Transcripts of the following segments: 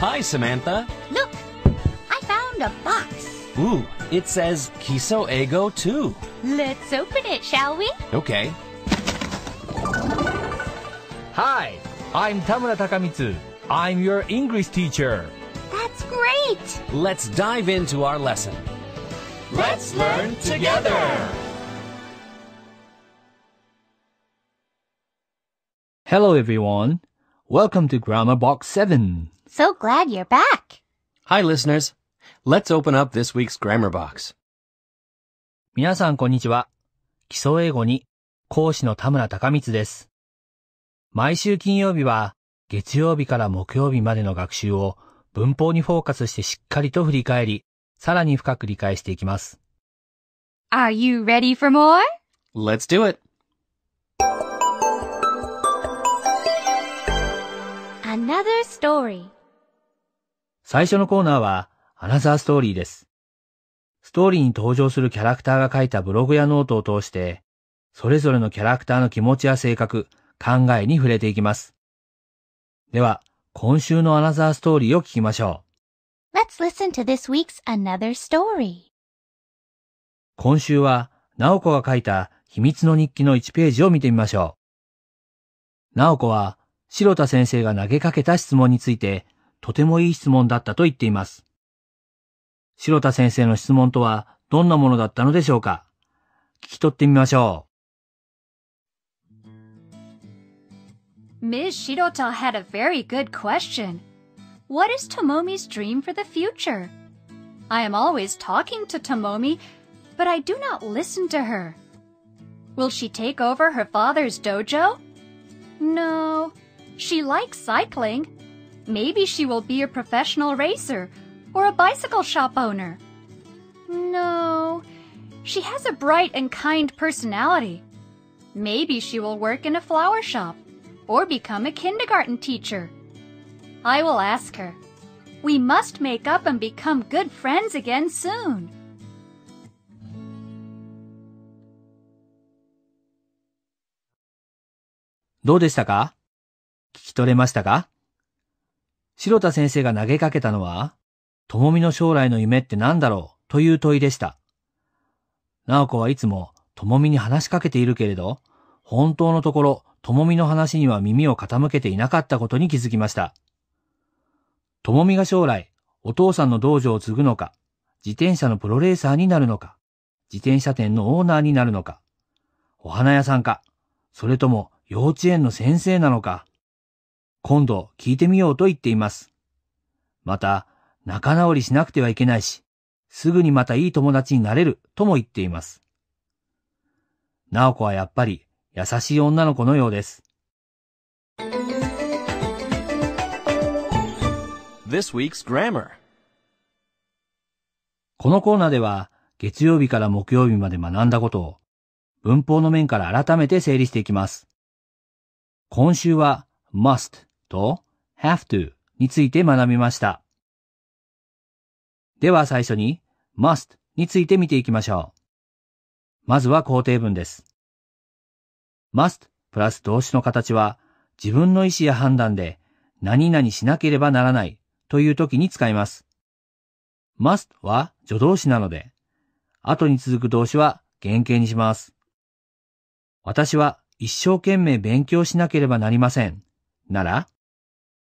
Hi, Samantha. Look, I found a box. Ooh, it says Kiso Ego 2. Let's open it, shall we? Okay. Hi, I'm Tamura Takamitsu. I'm your English teacher. That's great. Let's dive into our lesson. Let's learn together. Hello, everyone. Welcome to Grammar Box 7. So glad you're back. Hi, listeners. Let's open up this week's grammar box. 皆さん、こんにちは。基礎英語に講師の田村隆光です。毎週金曜日は月曜日から木曜日までの学習を文法にフォーカスしてしっかりと振り返り、さらに深く理解していきます。Are you ready for more? Let's do it! 最初のコーナーは、アナザーストーリーです。ストーリーに登場するキャラクターが書いたブログやノートを通して、それぞれのキャラクターの気持ちや性格、考えに触れていきます。では、今週のアナザーストーリーを聞きましょう。Let's listen to this week's another story. 今週は、ナオコが書いた秘密の日記の1ページを見てみましょう。ナオコは、白田先生が投げかけた質問についてとてもいい質問だったと言っています。白田先生の質問とはどんなものだったのでしょうか聞き取ってみましょう。Ms. Shirota had a very good question. What is Tomomi's dream for the future? I am always talking to Tomomi, but I do not listen to her. Will she take over her father's dojo? No. She likes cycling, Maybe she will be a professional racer or a bicycle shop owner. No, she has a bright and kind personality. Maybe she will work in a flower shop or become a kindergarten teacher. I will ask her. We must make up and become good friends again soon. How どうでしたか聞き取れましたか白田先生が投げかけたのは、ともみの将来の夢って何だろうという問いでした。直子はいつもともみに話しかけているけれど、本当のところ、ともみの話には耳を傾けていなかったことに気づきました。ともみが将来、お父さんの道場を継ぐのか、自転車のプロレーサーになるのか、自転車店のオーナーになるのか、お花屋さんか、それとも幼稚園の先生なのか、今度聞いてみようと言っています。また、仲直りしなくてはいけないし、すぐにまたいい友達になれるとも言っています。なお子はやっぱり優しい女の子のようです。This week's grammar. このコーナーでは月曜日から木曜日まで学んだことを文法の面から改めて整理していきます。今週は must と have to について学びました。では最初に must について見ていきましょう。まずは肯定文です。must プラス動詞の形は自分の意思や判断で何々しなければならないという時に使います。must は助動詞なので、後に続く動詞は原型にします。私は一生懸命勉強しなければなりません。なら、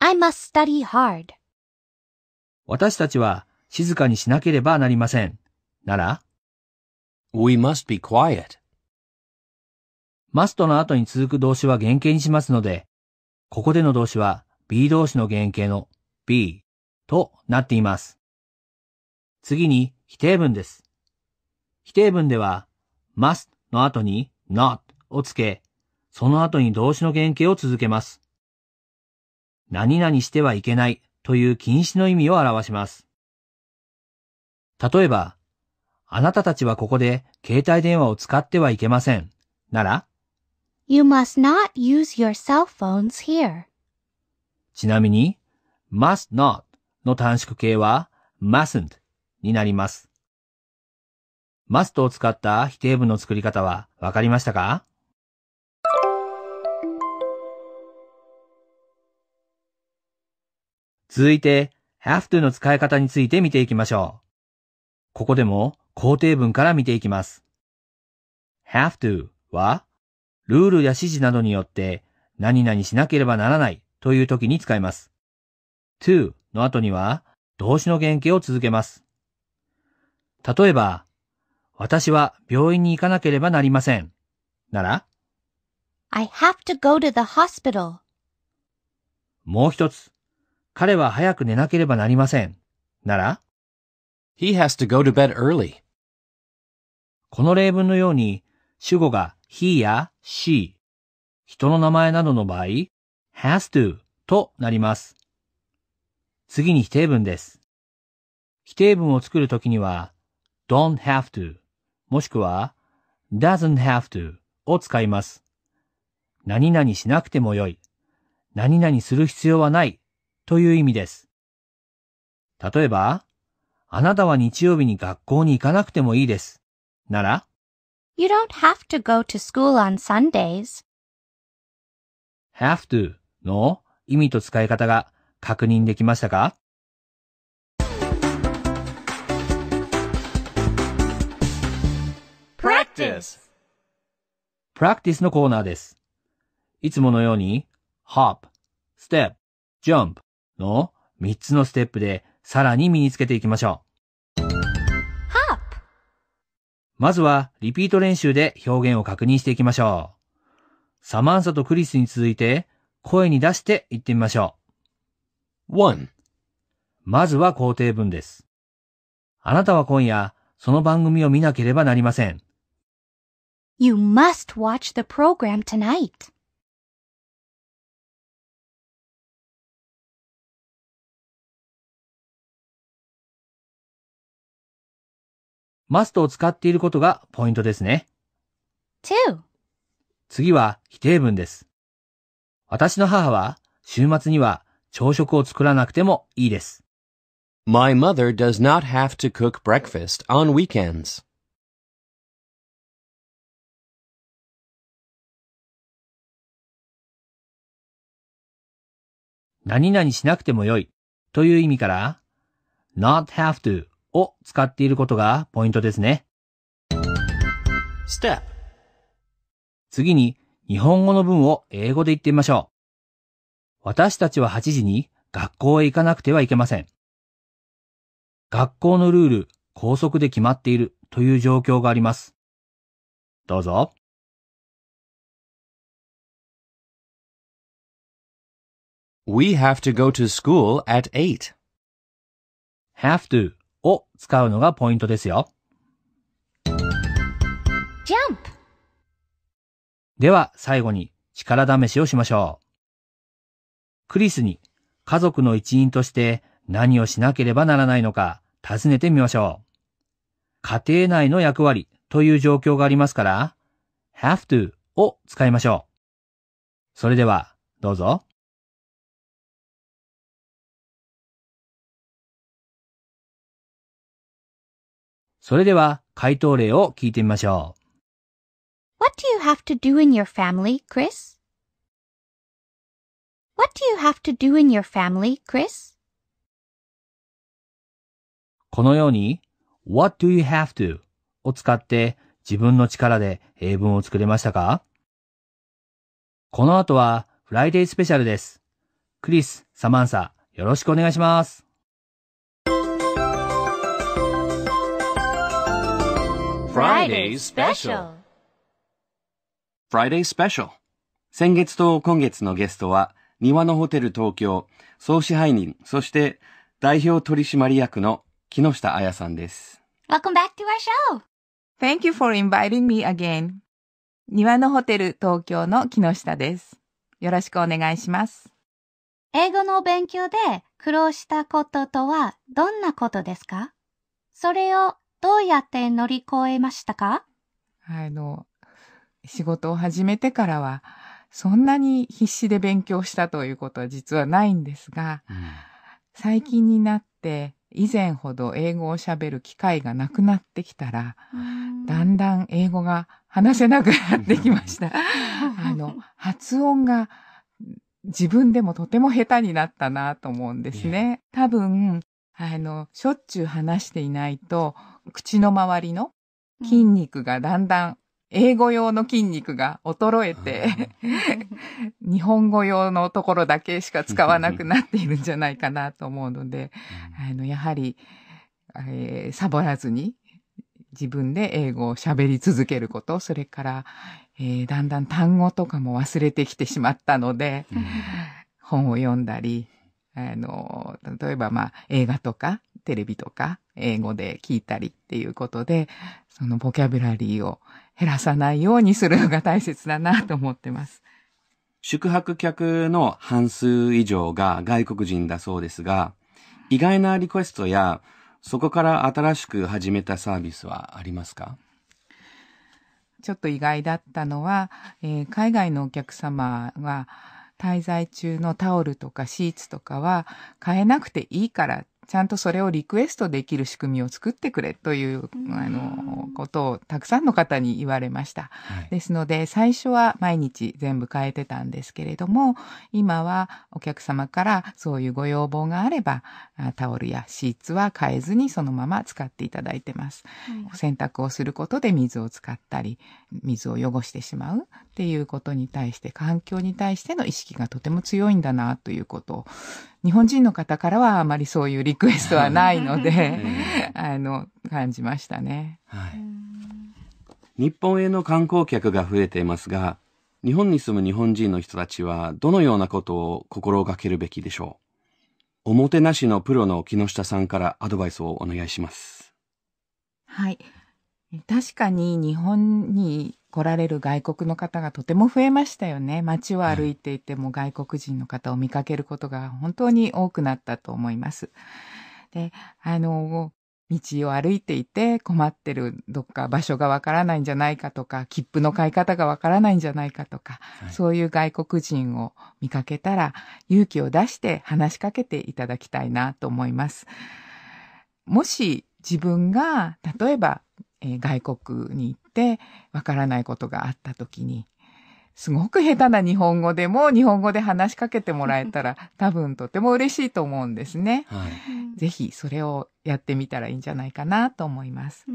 I must study hard. 私たちは静かにしなければなりません。なら ?We must be quiet. must の後に続く動詞は原型にしますので、ここでの動詞は B 動詞の原型の B となっています。次に否定文です。否定文では must の後に not をつけ、その後に動詞の原型を続けます。何々してはいけないという禁止の意味を表します。例えば、あなたたちはここで携帯電話を使ってはいけません。なら、You must not use your cell phones here. ちなみに、must not の短縮形は mustn't になります。must を使った否定文の作り方はわかりましたか続いて have to の使い方について見ていきましょう。ここでも肯定文から見ていきます。have to はルールや指示などによって何々しなければならないという時に使います。to の後には動詞の原型を続けます。例えば、私は病院に行かなければなりません。なら、I have to go to the hospital. もう一つ、彼は早く寝なければなりません。なら ?He has to go to bed early. この例文のように、主語が he や she、人の名前などの場合、has to となります。次に否定文です。否定文を作るときには、don't have to もしくは doesn't have to を使います。何々しなくてもよい。何々する必要はないという意味です。例えば、あなたは日曜日に学校に行かなくてもいいです。なら、You don't have to go to school on Sundays. have to の意味と使い方が確認できましたかプラクティスのコーナーです。いつものように、hop, step, jump の3つのステップでさらに身につけていきましょう。まずはリピート練習で表現を確認していきましょう。サマンサとクリスに続いて声に出して言ってみましょう。まずは肯定文です。あなたは今夜その番組を見なければなりません。You must watch the program tonight. must を使っていることがポイントですね。to 次は否定文です。私の母は週末には朝食を作らなくてもいいです。My mother does not have to cook breakfast on weekends. 何々しなくてもよいという意味から not have to を使っていることがポイントですね。Step. 次に日本語の文を英語で言ってみましょう。私たちは8時に学校へ行かなくてはいけません。学校のルール、高速で決まっているという状況があります。どうぞ。We have to go to school at 8. Have to を使うのがポイントですよ。では最後に力試しをしましょう。クリスに家族の一員として何をしなければならないのか尋ねてみましょう。家庭内の役割という状況がありますから、have to を使いましょう。それでは、どうぞ。それでは回答例を聞いてみましょう。What do you have to do in your family, Chris? What do you have to do in your family, Chris? このように What do you have to を使って自分の力で英文を作れましたかこの後はフライデースペシャルです。クリス、サマンサ、よろしくお願いします。Friday Special Friday Special 先月と今月のゲストは、庭のホテル東京、総支配人、そして代表取締役の木下彩さんです。Welcome back to our show! Thank you for inviting me again. 庭のホテル東京の木下です。よろしくお願いします。英語の勉強で苦労したこととはどんなことですかそれをどうやって乗り越えましたかあの、仕事を始めてからは、そんなに必死で勉強したということは実はないんですが、最近になって、以前ほど英語を喋る機会がなくなってきたら、だんだん英語が話せなくなってきました。あの、発音が自分でもとても下手になったなと思うんですね。多分、あの、しょっちゅう話していないと、口の周りの筋肉がだんだん、英語用の筋肉が衰えて、日本語用のところだけしか使わなくなっているんじゃないかなと思うので、あの、やはり、えー、サボらずに、自分で英語を喋り続けること、それから、えー、だんだん単語とかも忘れてきてしまったので、本を読んだり、あの、例えばまあ映画とかテレビとか英語で聞いたりっていうことで、そのボキャブラリーを減らさないようにするのが大切だなと思ってます。宿泊客の半数以上が外国人だそうですが、意外なリクエストや、そこから新しく始めたサービスはありますかちょっと意外だったのは、えー、海外のお客様は、滞在中のタオルとかシーツとかは買えなくていいからっちゃんとそれをリクエストできる仕組みを作ってくれという、あの、ことをたくさんの方に言われました。はい、ですので、最初は毎日全部変えてたんですけれども、今はお客様からそういうご要望があれば、タオルやシーツは変えずにそのまま使っていただいてます。洗濯をすることで水を使ったり、水を汚してしまうっていうことに対して、環境に対しての意識がとても強いんだなということを日本人の方からはあまりそういうリクエストはないので、あの、感じましたね。はい。日本への観光客が増えていますが、日本に住む日本人の人たちはどのようなことを心がけるべきでしょうおもてなしのプロの木下さんからアドバイスをお願いします。はい。確かに日本に来られる外国の方がとても増えましたよね。街を歩いていても外国人の方を見かけることが本当に多くなったと思います。で、あの、道を歩いていて困ってるどっか場所がわからないんじゃないかとか、切符の買い方がわからないんじゃないかとか、はい、そういう外国人を見かけたら勇気を出して話しかけていただきたいなと思います。もし自分が例えば、えー、外国に行ってわからないことがあった時に、すごく下手な日本語でも日本語で話しかけてもらえたら 多分とても嬉しいと思うんですね。はい、ぜひそれをやってみたらいいんじゃないかなと思います。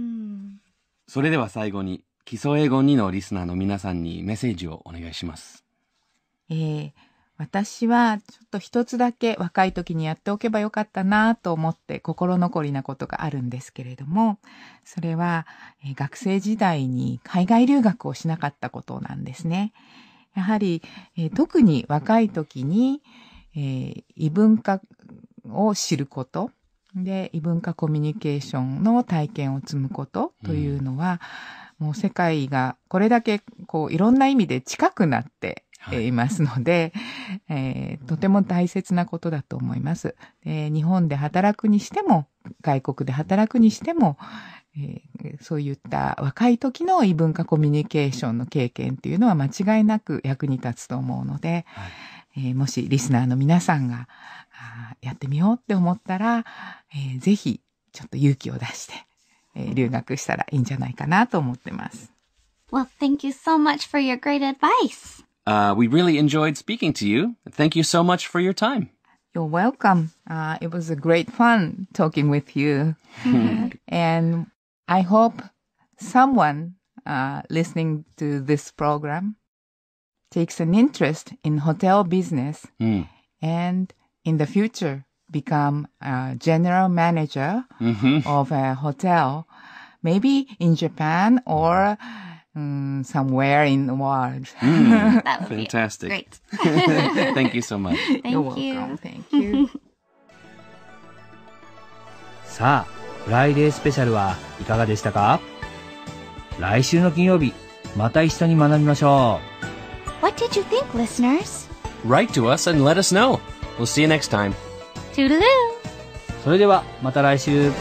それでは最後に基礎英語2のリスナーの皆さんにメッセージをお願いします。えー私はちょっと一つだけ若い時にやっておけばよかったなと思って心残りなことがあるんですけれども、それは学生時代に海外留学をしなかったことなんですね。やはり、特に若い時に、えー、異文化を知ること、で、異文化コミュニケーションの体験を積むことというのは、うん、もう世界がこれだけこういろんな意味で近くなっていますので、はい、えー、とても大切なことだと思います、えー、日本で働くにしても、外国で働くにしても、えー、そういった若い時の異文化コミュニケーションの経験っていうのは間違いなく役に立つと思うので、はい、えー、もしリスナーの皆さんがあやってみようって思ったら、えー、ぜひちょっと勇気を出して、えー、留学したらいいんじゃないかなと思ってます。Well, thank you so much for your great advice. Uh, we really enjoyed speaking to you. Thank you so much for your time. You're welcome. Uh, it was a great fun talking with you. and I hope someone uh, listening to this program takes an interest in hotel business mm. and in the future become a general manager mm-hmm. of a hotel, maybe in Japan or hmm. um, somewhere in the world. Mm, that would fantastic. Be great. Thank you so much. Thank You're welcome. You. Thank you. さあ、フライデースペシャルはいかがでしたか来週の金曜日、また一緒に学びましょう。What did you think, listeners? Write to us and let us know. We'll see you next time. Toodaloo! それでは、また来週。